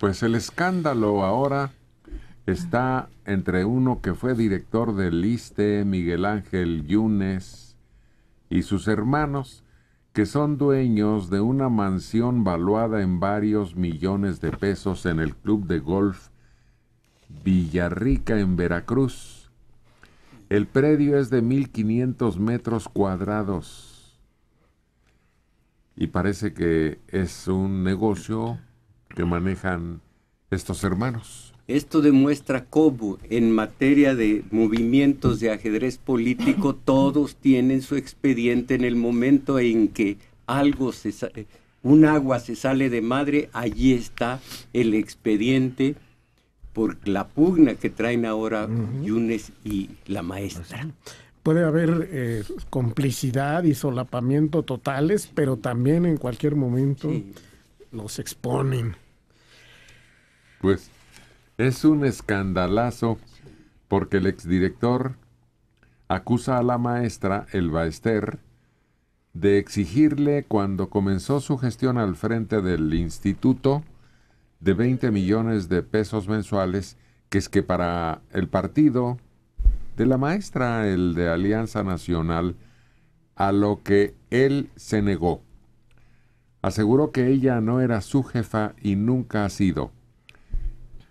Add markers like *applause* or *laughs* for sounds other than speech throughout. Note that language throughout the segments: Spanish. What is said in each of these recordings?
Pues el escándalo ahora está entre uno que fue director del ISTE, Miguel Ángel Yunes, y sus hermanos, que son dueños de una mansión valuada en varios millones de pesos en el club de golf Villarrica en Veracruz. El predio es de 1.500 metros cuadrados y parece que es un negocio que manejan estos hermanos. Esto demuestra cómo en materia de movimientos de ajedrez político *laughs* todos tienen su expediente en el momento en que algo se sale, eh, un agua se sale de madre, allí está el expediente por la pugna que traen ahora Yunes y la maestra. Puede haber eh, complicidad y solapamiento totales, pero también en cualquier momento los exponen. Pues Es un escandalazo porque el exdirector acusa a la maestra el Baester, de exigirle cuando comenzó su gestión al frente del instituto de 20 millones de pesos mensuales, que es que para el partido de la maestra, el de Alianza Nacional, a lo que él se negó. Aseguró que ella no era su jefa y nunca ha sido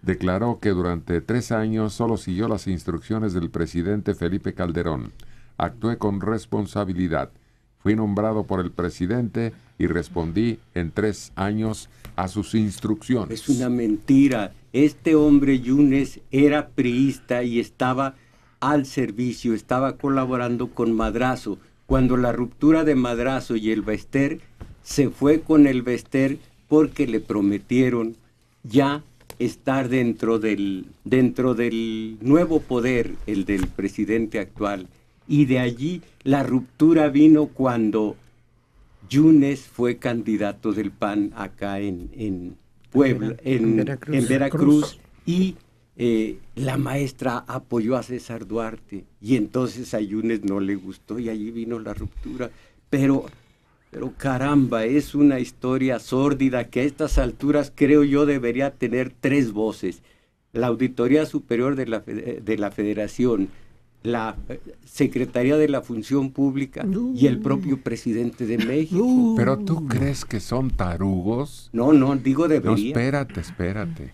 declaró que durante tres años solo siguió las instrucciones del presidente Felipe Calderón. Actué con responsabilidad. Fui nombrado por el presidente y respondí en tres años a sus instrucciones. Es una mentira. Este hombre Yunes era priista y estaba al servicio, estaba colaborando con Madrazo. Cuando la ruptura de Madrazo y el Bester, se fue con el Bester porque le prometieron ya estar dentro del, dentro del nuevo poder, el del presidente actual. Y de allí la ruptura vino cuando Yunes fue candidato del PAN acá en, en, Veracruz, y eh, la maestra apoyó a César Duarte y entonces a Yunes no le gustó y allí vino la ruptura. Pero pero caramba, es una historia sórdida que a estas alturas creo yo debería tener tres voces. La Auditoría Superior de la, Federación, la eh, Secretaría de la Función Pública y el propio presidente de México. Pero tú crees que son tarugos? No, no, digo debería. No, espérate, espérate.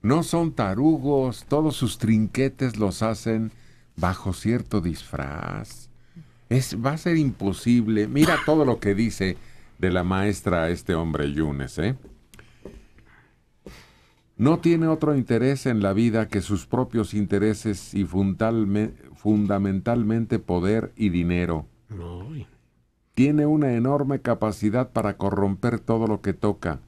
No son tarugos, todos sus trinquetes los hacen bajo cierto disfraz es, va a ser imposible. Mira *laughs* todo lo que dice de la maestra a este hombre Yunes, ¿eh? No tiene otro interés en la vida que sus propios intereses y fundamentalmente poder y dinero. Tiene una enorme capacidad para corromper todo lo que toca.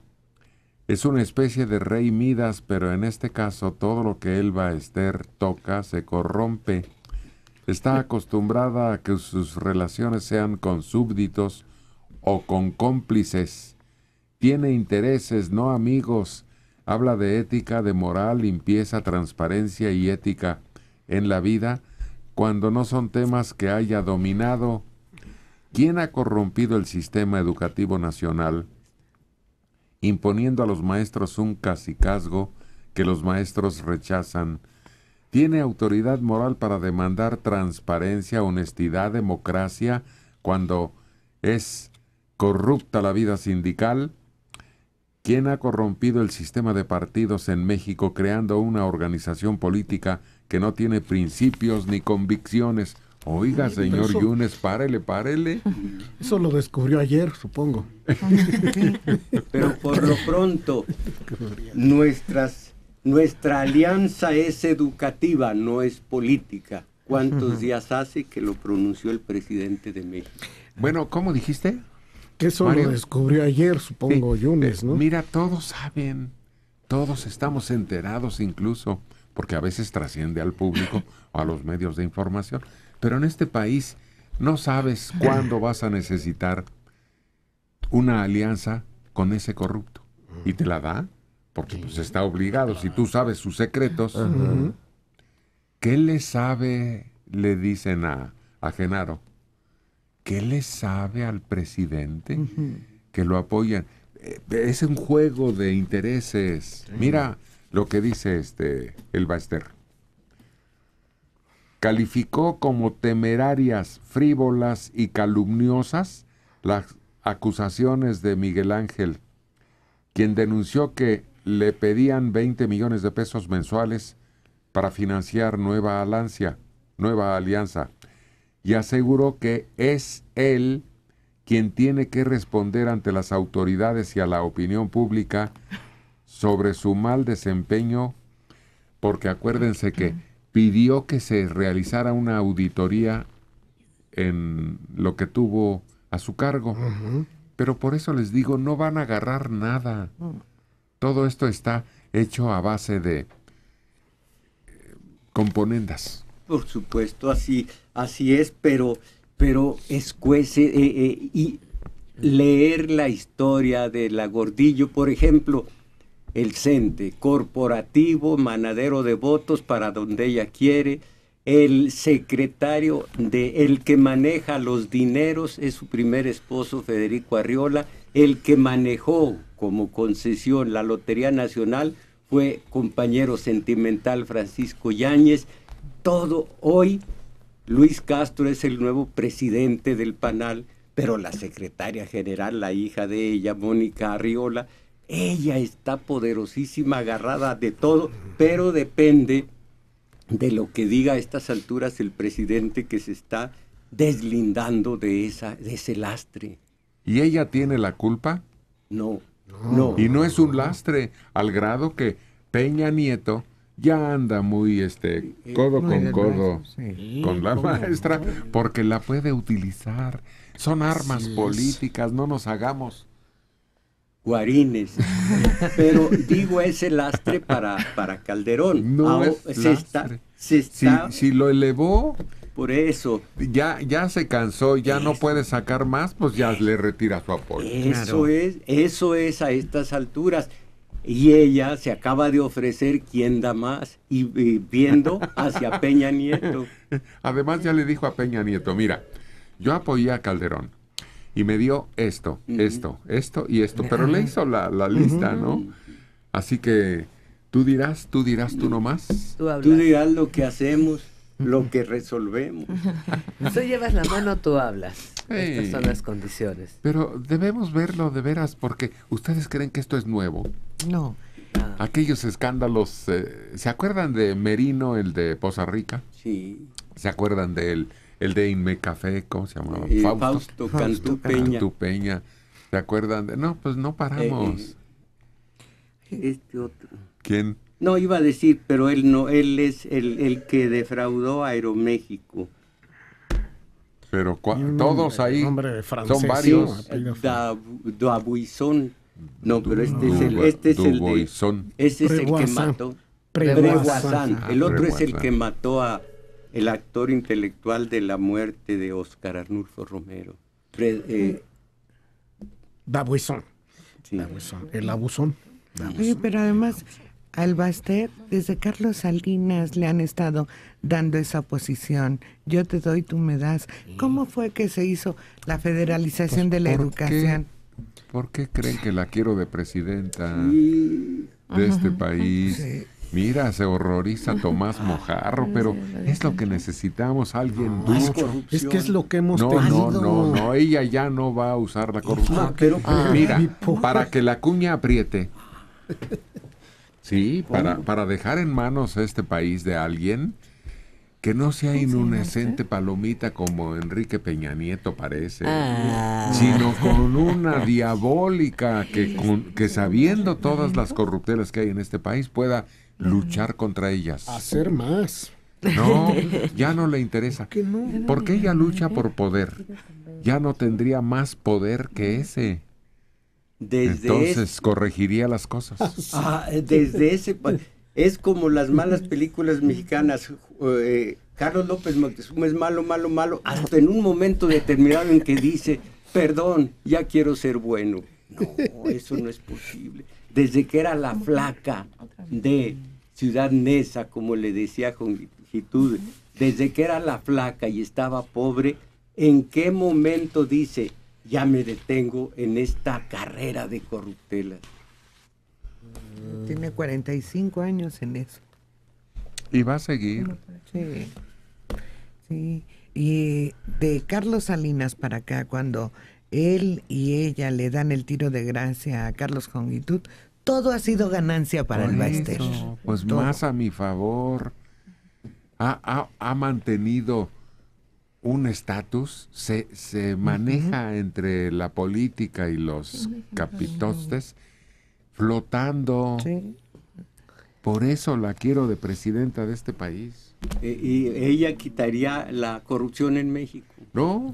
Es una especie de rey Midas, pero en este caso todo lo que él va a ester toca se corrompe está acostumbrada a que sus relaciones sean con súbditos o con cómplices. Tiene intereses, no amigos. Habla de ética, de moral, limpieza, transparencia y ética en la vida cuando no son temas que haya dominado. ¿Quién ha corrompido el sistema educativo nacional? imponiendo a los maestros un casicazgo que los maestros rechazan tiene autoridad moral para demandar transparencia, honestidad, democracia, cuando es corrupta la vida sindical? ¿Quién ha corrompido el sistema de partidos en México creando una organización política que no tiene principios ni convicciones? Oiga, señor Yunes, párele, párele. Eso lo descubrió ayer, supongo. Pero por lo pronto, *laughs* nuestras nuestra alianza es educativa, no es política. ¿Cuántos días hace que lo pronunció el presidente de México? Bueno, ¿cómo dijiste? Que eso lo descubrió ayer, supongo, eh, ¿no? Mira, todos saben, todos estamos enterados incluso, porque a veces trasciende al público o *laughs* a los medios de información, pero en este país no sabes cuándo *laughs* vas a necesitar una alianza con ese corrupto. ¿Y te la da? porque pues está obligado, si tú sabes sus secretos, ¿qué le sabe, le dicen a, a Genaro? ¿Qué le sabe al presidente que lo apoyan? Eh, es un juego de intereses. Mira lo que dice este el Baester. Calificó como temerarias, frívolas y calumniosas las acusaciones de Miguel Ángel, quien denunció que le pedían 20 millones de pesos mensuales para financiar nueva alianza, nueva alianza y aseguró que es él quien tiene que responder ante las autoridades y a la opinión pública sobre su mal desempeño, porque acuérdense que pidió que se realizara una auditoría en lo que tuvo a su cargo. Pero por eso les digo, no van a agarrar nada. Mm. Todo esto está hecho a base de eh, componendas. Por supuesto, así, así es, pero, pero escuece eh, eh, y leer la historia de la Gordillo, por ejemplo, el CENTE, corporativo, manadero de votos para donde ella quiere, el secretario de el que maneja los dineros es su primer esposo Federico Arriola, el que manejó como concesión la Lotería Nacional fue compañero sentimental Francisco Yáñez. Todo hoy Luis Castro es el nuevo presidente del Panal, pero la secretaria general, la hija de ella, Mónica Arriola, ella está poderosísima, agarrada de todo, pero depende de lo que diga a estas alturas el presidente que se está deslindando de, esa, de ese lastre. ¿Y ella tiene la culpa? No, y no es un lastre al grado que Peña Nieto ya anda muy este eh, eh, codo con eh, codo con la maestra porque la puede utilizar. Son armas políticas, no nos hagamos guarines. *laughs* Pero digo ese lastre para, para Calderón. No ah, es si, lo elevó, por eso. Ya, ya se cansó, ya no puede sacar más, pues ya le retira su apoyo. Eso es, eso es a estas alturas. Y ella se acaba de ofrecer quién da más y, viendo hacia Peña Nieto. *laughs* Además ya le dijo a Peña Nieto, mira, yo apoyé a Calderón y me dio esto, esto, esto y esto, pero le hizo la, lista, ¿no? Así que tú dirás, tú dirás, tú nomás. Tú, tú dirás lo que hacemos lo que resolvemos. *laughs* Tú llevas la mano, tú hablas. Estas son las condiciones. Pero debemos verlo de veras porque ustedes creen que esto es nuevo. No. Ah. Aquellos escándalos, eh, ¿se acuerdan de Merino, el de Poza Rica? Sí. ¿Se acuerdan del el de Inme Café, ¿cómo se llamaba? Fausto, Fausto, Fausto Cantupeña. Peña. ¿Se acuerdan de? No, pues no paramos. Eh, eh. este otro. ¿Quién? No, iba a decir, pero él no, él es el, el que defraudó a Aeroméxico. Pero todos ahí son varios. No, pero este es el, este es el, de, es el que mató. Preguazán. Ah, el otro es el que mató a el actor intelectual de la muerte de Oscar Arnulfo Romero. Eh, da Buizón. El abusón. pero además Albaster, desde Carlos Salinas le han estado dando esa posición. Yo te doy, tú me das. ¿Cómo fue que se hizo la pues, federalización de la educación? ¿Por qué creen que la quiero de presidenta de este país? Mira, se horroriza Tomás *laughs* Mojarro, pero es lo que necesitamos, alguien duro. Es, que es lo que hemos tenido. No, no, no, ella ya no va a usar la corrupción. mira, ah. para que la cuña apriete, *laughs* Sí, para, para dejar en manos a este país de alguien que no sea inunescente palomita como Enrique Peña Nieto parece, ah. sino con una diabólica que, que sabiendo todas las corruptelas que hay en este país pueda luchar contra ellas. Hacer más. No, *laughs* ya no le interesa. ¿Por no? Porque ella lucha por poder. Ya no tendría más poder que ese. Entonces corregiría las cosas. *laughs* Ah, desde ese es como las malas películas mexicanas. Eh, Carlos López Montezuma es malo, malo, malo, hasta en un momento determinado en que dice, perdón, ya quiero ser bueno. No, eso no es posible. Desde que era la flaca de Ciudad Neza, como le decía Jongitud, desde que era la flaca y estaba pobre, ¿en qué momento dice, ya me detengo en esta carrera de corruptela Tiene 45 años en eso. Y va a seguir. Pues, sí. Sí. Y de Carlos Salinas para acá, cuando él y ella le dan el tiro de gracia a Carlos Jongitud, todo ha sido ganancia para el Baester. Pues más a mi favor. ha mantenido un estatus se, se maneja entre la política y los capitostes flotando. Por eso la quiero de presidenta de este país. E, y ella quitaría la corrupción en México. No,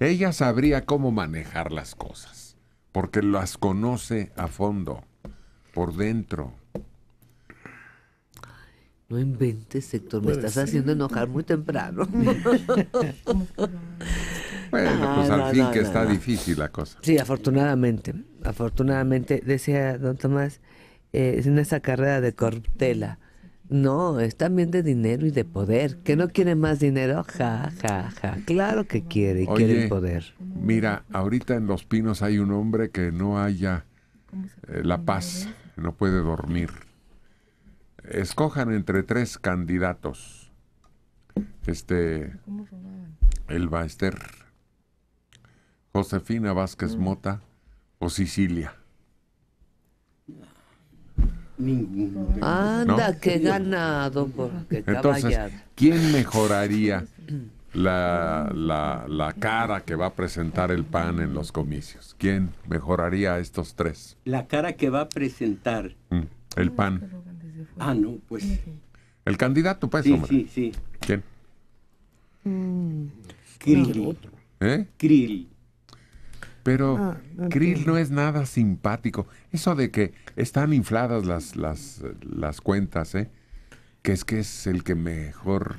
ella sabría cómo manejar las cosas, porque las conoce a fondo, por dentro. No inventes, sector, me estás haciendo enojar muy temprano. *laughs* bueno, pues al fin que está difícil la cosa. Sí, afortunadamente, afortunadamente, decía don Tomás, es eh, en esa carrera de cortela, No, es también de dinero y de poder. ¿Que no quiere más dinero? Ja, ja, ja. Claro que quiere y quiere el poder. Mira, ahorita en Los Pinos hay un hombre que no haya eh, la paz, no puede dormir escojan entre tres candidatos. Este, el Baester, Josefina Vázquez mm. Mota o Sicilia. Ninguno. Anda, que ganado. Porque Entonces, ¿quién mejoraría la, la, cara que va a presentar el PAN en los comicios? ¿Quién mejoraría a estos tres? La cara que va a presentar. Mm, el PAN. Ah, no, pues. El candidato, pues, sí, hombre. Sí, sí. ¿Quién? Mm. Krill. ¿Eh? Krill. Pero ah, no Krill no es nada simpático. Eso de que están infladas las, las, las cuentas, ¿eh? Que es que es el que mejor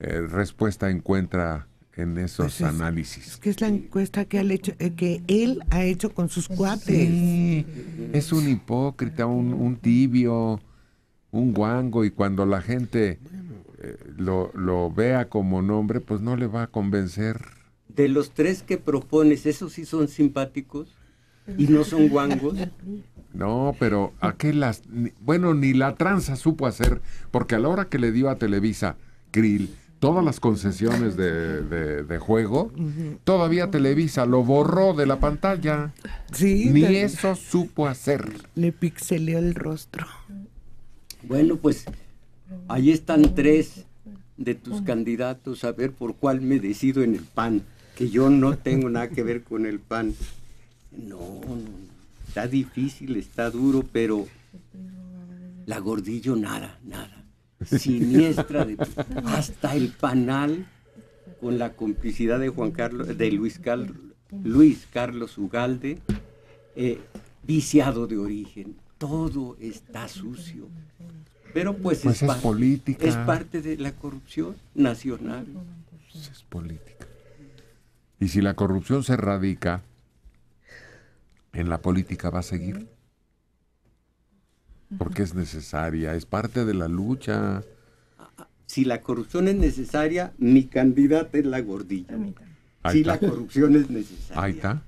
eh, respuesta encuentra en esos pues análisis. Es que es la encuesta que, él, hecho, eh, que él ha hecho con sus cuates. Sí, es un hipócrita, un, un tibio un guango y cuando la gente eh, lo, lo vea como nombre, pues no le va a convencer. De los tres que propones, ¿esos sí son simpáticos? ¿Y no son guangos? No, pero las? bueno, ni la tranza supo hacer, porque a la hora que le dio a Televisa, Krill, todas las concesiones de, juego, todavía Televisa lo borró de la pantalla. Sí. Ni eso supo hacer. Le pixeleó el rostro. Bueno, pues ahí están tres de tus candidatos, a ver por cuál me decido en el PAN, que yo no tengo nada que ver con el PAN. No, no está difícil, está duro, pero la gordillo nada, nada. Siniestra de, hasta el panal con la complicidad de Juan Carlos, de Luis Carlos, Luis Carlos Ugalde, eh, viciado de origen todo está sucio. Pero pues, pues es, parte, política. Es parte de la corrupción nacional. Pues es política. Y si la corrupción se radica, en la política va a seguir. Porque es necesaria, es parte de la lucha. Si la corrupción es necesaria, mi candidato es la gordilla. Si la corrupción es necesaria. Ahí está.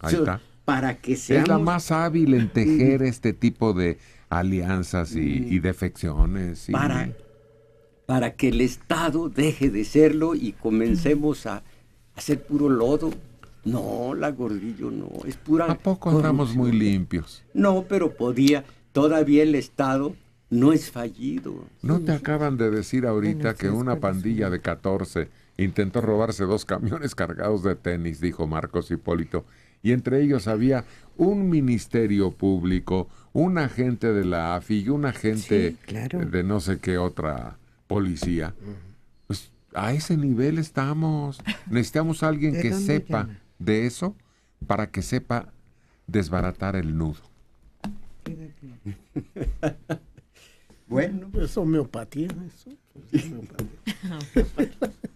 Ahí está para que seamos... Es la más hábil en tejer este tipo de alianzas y, defecciones. Para, para que el Estado deje de serlo y comencemos a hacer puro lodo. No, la Gordillo no, es pura... ¿A poco andamos muy limpios? No, pero podía, todavía el Estado no es fallido. ¿No te acaban de decir ahorita que una pandilla de 14 Intentó robarse dos camiones cargados de tenis, dijo Marcos Hipólito, y entre ellos había un ministerio público, un agente de la AFI y un agente de no sé qué otra policía. Pues, a ese nivel estamos. Necesitamos a alguien que sepa de eso para que sepa desbaratar el nudo. bueno, es homeopatía eso. Es homeopatía. *laughs*